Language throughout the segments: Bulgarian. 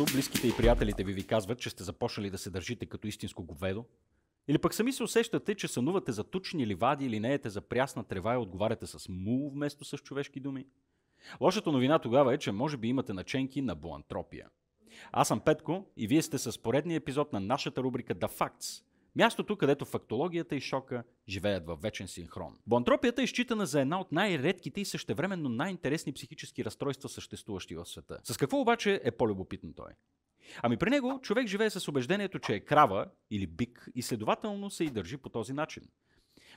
когато близките и приятелите ви ви казват, че сте започнали да се държите като истинско говедо, или пък сами се усещате, че сънувате за тучни ливади или неете за прясна трева и отговаряте с му вместо с човешки думи? Лошата новина тогава е, че може би имате наченки на буантропия. Аз съм Петко и вие сте с поредния епизод на нашата рубрика The Facts – Мястото, където фактологията и шока живеят в вечен синхрон. Боантропията е считана за една от най-редките и същевременно най-интересни психически разстройства, съществуващи в света. С какво обаче е по-любопитно той? Ами при него човек живее с убеждението, че е крава или бик и следователно се и държи по този начин.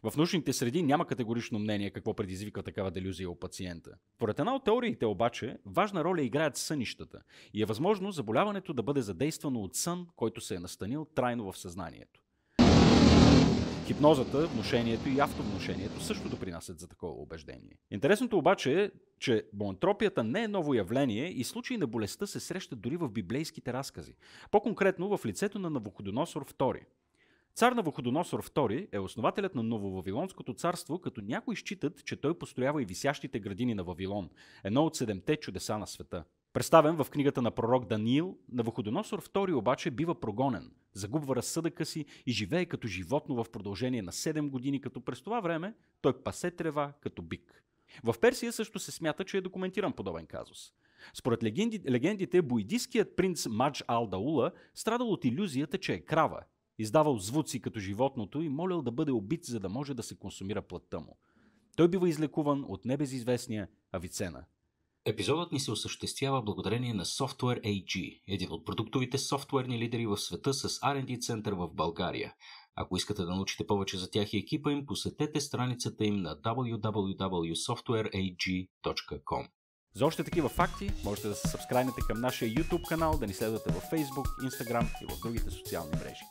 В научните среди няма категорично мнение какво предизвиква такава делюзия у пациента. Поред една от теориите обаче, важна роля играят сънищата и е възможно заболяването да бъде задействано от сън, който се е настанил трайно в съзнанието. Хипнозата, внушението и автовношението също допринасят за такова убеждение. Интересното обаче е, че боантропията не е ново явление и случаи на болестта се срещат дори в библейските разкази. По-конкретно в лицето на Навуходоносор II. Цар Навуходоносор II е основателят на Нововавилонското царство, като някои считат, че той построява и висящите градини на Вавилон, едно от седемте чудеса на света. Представен в книгата на пророк Даниил, Навуходоносор II обаче бива прогонен – загубва разсъдъка си и живее като животно в продължение на 7 години, като през това време той пасе трева като бик. В Персия също се смята, че е документиран подобен казус. Според легенди, легендите, буидийският принц Мадж Алдаула страдал от иллюзията, че е крава, издавал звуци като животното и молил да бъде убит, за да може да се консумира плътта му. Той бива излекуван от небезизвестния Авицена – Епизодът ни се осъществява благодарение на Software AG, един от продуктовите софтуерни лидери в света с R&D център в България. Ако искате да научите повече за тях и екипа им, посетете страницата им на www.softwareag.com. За още такива факти можете да се сабскрайнете към нашия YouTube канал, да ни следвате във Facebook, Instagram и в другите социални мрежи.